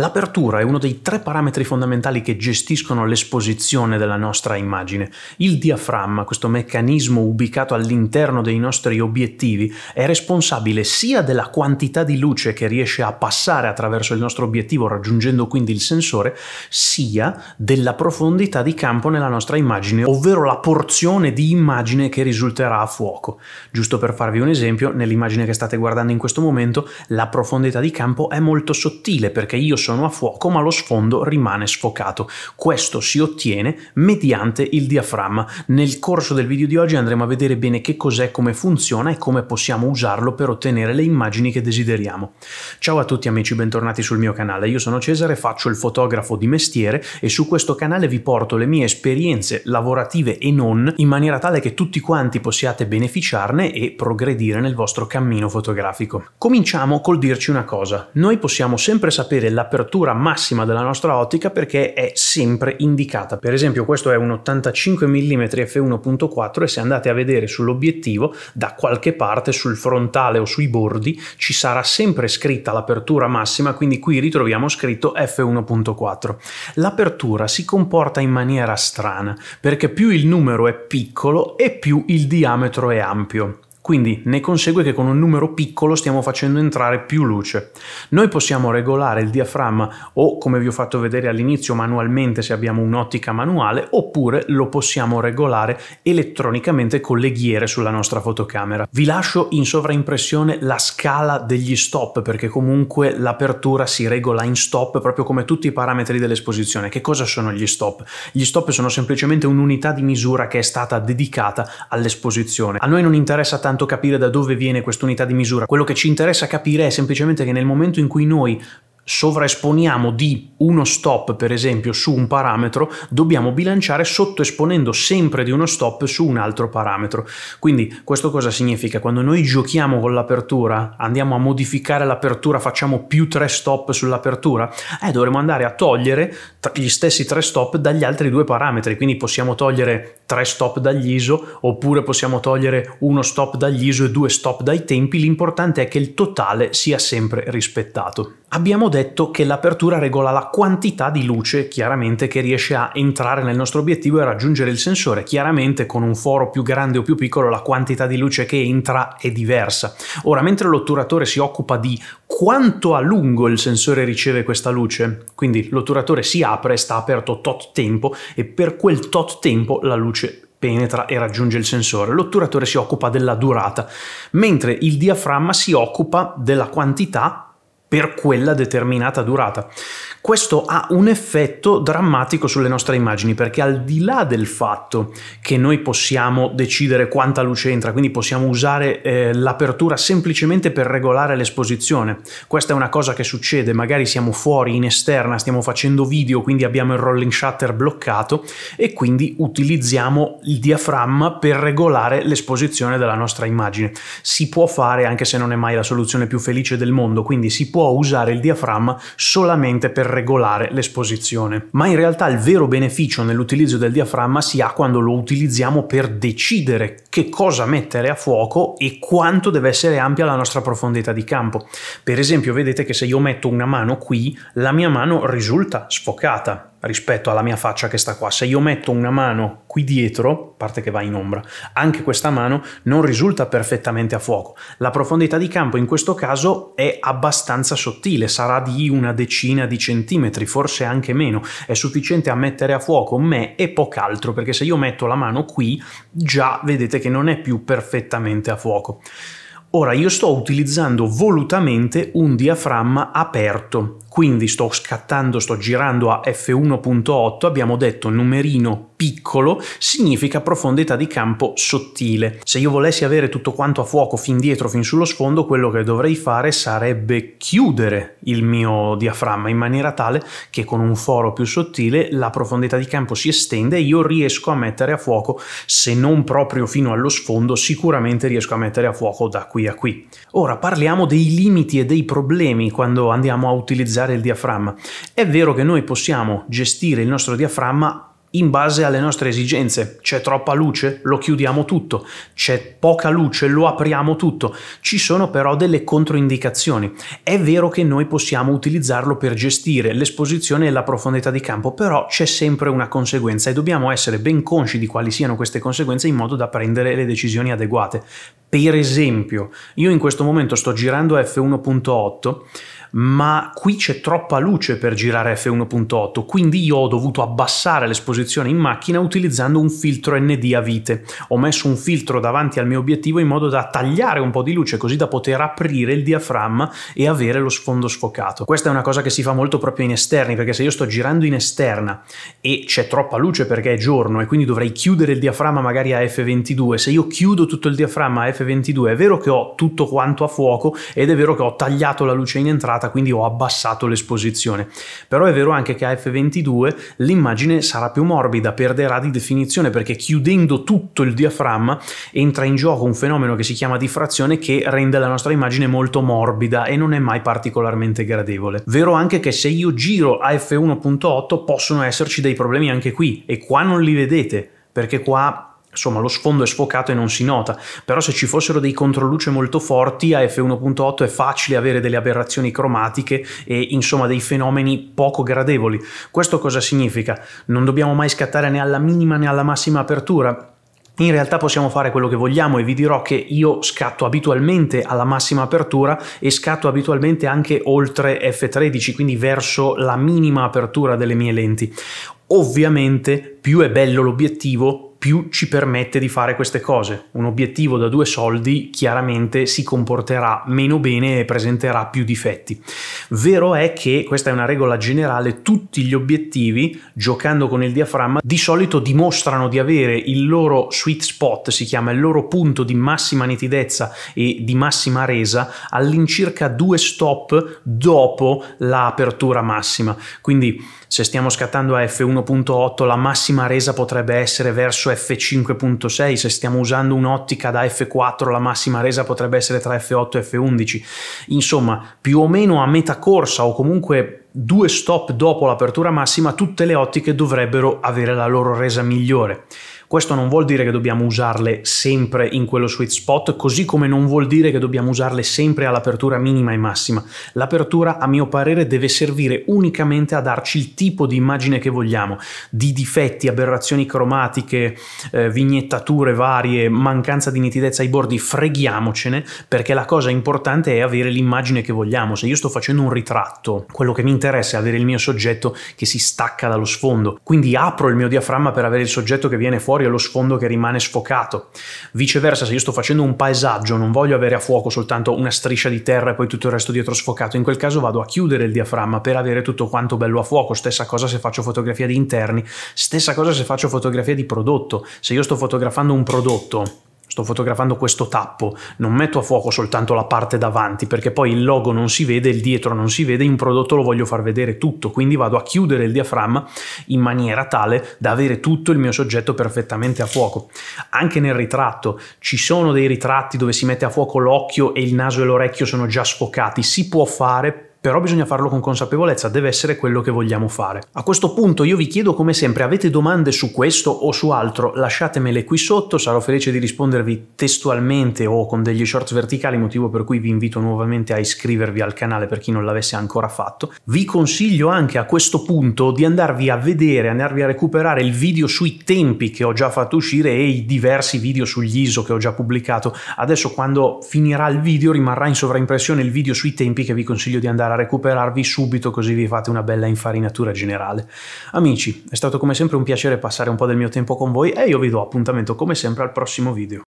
L'apertura è uno dei tre parametri fondamentali che gestiscono l'esposizione della nostra immagine. Il diaframma, questo meccanismo ubicato all'interno dei nostri obiettivi, è responsabile sia della quantità di luce che riesce a passare attraverso il nostro obiettivo raggiungendo quindi il sensore, sia della profondità di campo nella nostra immagine, ovvero la porzione di immagine che risulterà a fuoco. Giusto per farvi un esempio, nell'immagine che state guardando in questo momento, la profondità di campo è molto sottile perché io sono sono a fuoco ma lo sfondo rimane sfocato. Questo si ottiene mediante il diaframma. Nel corso del video di oggi andremo a vedere bene che cos'è, come funziona e come possiamo usarlo per ottenere le immagini che desideriamo. Ciao a tutti amici, bentornati sul mio canale. Io sono Cesare, faccio il fotografo di mestiere e su questo canale vi porto le mie esperienze lavorative e non in maniera tale che tutti quanti possiate beneficiarne e progredire nel vostro cammino fotografico. Cominciamo col dirci una cosa. Noi possiamo sempre sapere la persona temperatura massima della nostra ottica perché è sempre indicata. Per esempio questo è un 85 mm f1.4 e se andate a vedere sull'obiettivo da qualche parte sul frontale o sui bordi ci sarà sempre scritta l'apertura massima quindi qui ritroviamo scritto f1.4. L'apertura si comporta in maniera strana perché più il numero è piccolo e più il diametro è ampio. Quindi ne consegue che con un numero piccolo stiamo facendo entrare più luce. Noi possiamo regolare il diaframma o, come vi ho fatto vedere all'inizio, manualmente se abbiamo un'ottica manuale, oppure lo possiamo regolare elettronicamente con le ghiere sulla nostra fotocamera. Vi lascio in sovraimpressione la scala degli stop, perché comunque l'apertura si regola in stop proprio come tutti i parametri dell'esposizione. Che cosa sono gli stop? Gli stop sono semplicemente un'unità di misura che è stata dedicata all'esposizione. A noi non interessa tanto tanto capire da dove viene quest'unità di misura, quello che ci interessa capire è semplicemente che nel momento in cui noi sovraesponiamo di uno stop, per esempio, su un parametro, dobbiamo bilanciare sottoesponendo sempre di uno stop su un altro parametro. Quindi questo cosa significa? Quando noi giochiamo con l'apertura, andiamo a modificare l'apertura, facciamo più tre stop sull'apertura, eh, dovremo andare a togliere gli stessi tre stop dagli altri due parametri, quindi possiamo togliere tre stop dagli ISO oppure possiamo togliere uno stop dagli ISO e due stop dai tempi, l'importante è che il totale sia sempre rispettato. Abbiamo detto che l'apertura regola la quantità di luce chiaramente che riesce a entrare nel nostro obiettivo e raggiungere il sensore, chiaramente con un foro più grande o più piccolo la quantità di luce che entra è diversa. Ora, mentre l'otturatore si occupa di quanto a lungo il sensore riceve questa luce, quindi l'otturatore si apre, sta aperto tot tempo e per quel tot tempo la luce luce penetra e raggiunge il sensore. L'otturatore si occupa della durata, mentre il diaframma si occupa della quantità per quella determinata durata. Questo ha un effetto drammatico sulle nostre immagini perché al di là del fatto che noi possiamo decidere quanta luce entra, quindi possiamo usare eh, l'apertura semplicemente per regolare l'esposizione, questa è una cosa che succede, magari siamo fuori in esterna, stiamo facendo video, quindi abbiamo il rolling shutter bloccato e quindi utilizziamo il diaframma per regolare l'esposizione della nostra immagine. Si può fare anche se non è mai la soluzione più felice del mondo, quindi si può può usare il diaframma solamente per regolare l'esposizione. Ma in realtà il vero beneficio nell'utilizzo del diaframma si ha quando lo utilizziamo per decidere che cosa mettere a fuoco e quanto deve essere ampia la nostra profondità di campo. Per esempio, vedete che se io metto una mano qui, la mia mano risulta sfocata rispetto alla mia faccia che sta qua. Se io metto una mano qui dietro, parte che va in ombra, anche questa mano non risulta perfettamente a fuoco. La profondità di campo in questo caso è abbastanza sottile, sarà di una decina di centimetri, forse anche meno. È sufficiente a mettere a fuoco me e poch'altro, perché se io metto la mano qui, già vedete che non è più perfettamente a fuoco. Ora io sto utilizzando volutamente un diaframma aperto, quindi sto scattando, sto girando a f1.8, abbiamo detto numerino piccolo significa profondità di campo sottile. Se io volessi avere tutto quanto a fuoco fin dietro, fin sullo sfondo, quello che dovrei fare sarebbe chiudere il mio diaframma in maniera tale che con un foro più sottile la profondità di campo si estende e io riesco a mettere a fuoco, se non proprio fino allo sfondo, sicuramente riesco a mettere a fuoco da qui qui a qui. Ora parliamo dei limiti e dei problemi quando andiamo a utilizzare il diaframma. È vero che noi possiamo gestire il nostro diaframma in base alle nostre esigenze. C'è troppa luce? Lo chiudiamo tutto. C'è poca luce? Lo apriamo tutto. Ci sono però delle controindicazioni. È vero che noi possiamo utilizzarlo per gestire l'esposizione e la profondità di campo, però c'è sempre una conseguenza e dobbiamo essere ben consci di quali siano queste conseguenze in modo da prendere le decisioni adeguate. Per esempio, io in questo momento sto girando F1.8 ma qui c'è troppa luce per girare F1.8, quindi io ho dovuto abbassare l'esposizione in macchina utilizzando un filtro ND a vite. Ho messo un filtro davanti al mio obiettivo in modo da tagliare un po' di luce, così da poter aprire il diaframma e avere lo sfondo sfocato. Questa è una cosa che si fa molto proprio in esterni, perché se io sto girando in esterna e c'è troppa luce perché è giorno e quindi dovrei chiudere il diaframma magari a F22, se io chiudo tutto il diaframma a F22 è vero che ho tutto quanto a fuoco ed è vero che ho tagliato la luce in entrata filtrata, quindi ho abbassato l'esposizione. Però è vero anche che a f22 l'immagine sarà più morbida, perderà di definizione perché chiudendo tutto il diaframma entra in gioco un fenomeno che si chiama diffrazione che rende la nostra immagine molto morbida e non è mai particolarmente gradevole. Vero anche che se io giro a f1.8 possono esserci dei problemi anche qui e qua non li vedete perché qua Insomma, lo sfondo è sfocato e non si nota, però se ci fossero dei controluce molto forti a f1.8 è facile avere delle aberrazioni cromatiche e insomma dei fenomeni poco gradevoli. Questo cosa significa? Non dobbiamo mai scattare né alla minima né alla massima apertura, in realtà possiamo fare quello che vogliamo e vi dirò che io scatto abitualmente alla massima apertura e scatto abitualmente anche oltre f13, quindi verso la minima apertura delle mie lenti. Ovviamente più è bello l'obiettivo, più ci permette di fare queste cose. Un obiettivo da due soldi chiaramente si comporterà meno bene e presenterà più difetti. Vero è che questa è una regola generale, tutti gli obiettivi, giocando con il diaframma, di solito dimostrano di avere il loro sweet spot, si chiama il loro punto di massima nitidezza e di massima resa all'incirca due stop dopo l'apertura massima. Quindi se stiamo scattando a F1.8 la massima resa potrebbe essere verso f5.6, se stiamo usando un'ottica da f4 la massima resa potrebbe essere tra f8 e f11, insomma più o meno a metà corsa o comunque due stop dopo l'apertura massima tutte le ottiche dovrebbero avere la loro resa migliore. Questo non vuol dire che dobbiamo usarle sempre in quello sweet spot, così come non vuol dire che dobbiamo usarle sempre all'apertura minima e massima. L'apertura, a mio parere, deve servire unicamente a darci il tipo di immagine che vogliamo, di difetti, aberrazioni cromatiche, eh, vignettature varie, mancanza di nitidezza ai bordi, freghiamocene, perché la cosa importante è avere l'immagine che vogliamo. Se io sto facendo un ritratto, quello che mi interessa è avere il mio soggetto che si stacca dallo sfondo. Quindi apro il mio diaframma per avere il soggetto che viene fuori territorio e lo sfondo che rimane sfocato. Viceversa, se io sto facendo un paesaggio, non voglio avere a fuoco soltanto una striscia di terra e poi tutto il resto dietro sfocato, in quel caso vado a chiudere il diaframma per avere tutto quanto bello a fuoco. Stessa cosa se faccio fotografia di interni, stessa cosa se faccio fotografia di prodotto. Se io sto fotografando un prodotto sto fotografando questo tappo, non metto a fuoco soltanto la parte davanti perché poi il logo non si vede, il dietro non si vede, in prodotto lo voglio far vedere tutto, quindi vado a chiudere il diaframma in maniera tale da avere tutto il mio soggetto perfettamente a fuoco. Anche nel ritratto ci sono dei ritratti dove si mette a fuoco l'occhio e il naso e l'orecchio sono già sfocati, si può fare però bisogna farlo con consapevolezza, deve essere quello che vogliamo fare. A questo punto io vi chiedo come sempre, avete domande su questo o su altro, lasciatemele qui sotto, sarò felice di rispondervi testualmente o con degli short verticali, motivo per cui vi invito nuovamente a iscrivervi al canale per chi non l'avesse ancora fatto. Vi consiglio anche a questo punto di andarvi a vedere, andarvi a recuperare il video sui tempi che ho già fatto uscire e i diversi video sugli ISO che ho già pubblicato. Adesso quando finirà il video rimarrà in sovraimpressione il video sui tempi che vi consiglio di andare andare a recuperarvi subito così vi fate una bella infarinatura generale. Amici, è stato come sempre un piacere passare un po' del mio tempo con voi e io vi do appuntamento come sempre al prossimo video.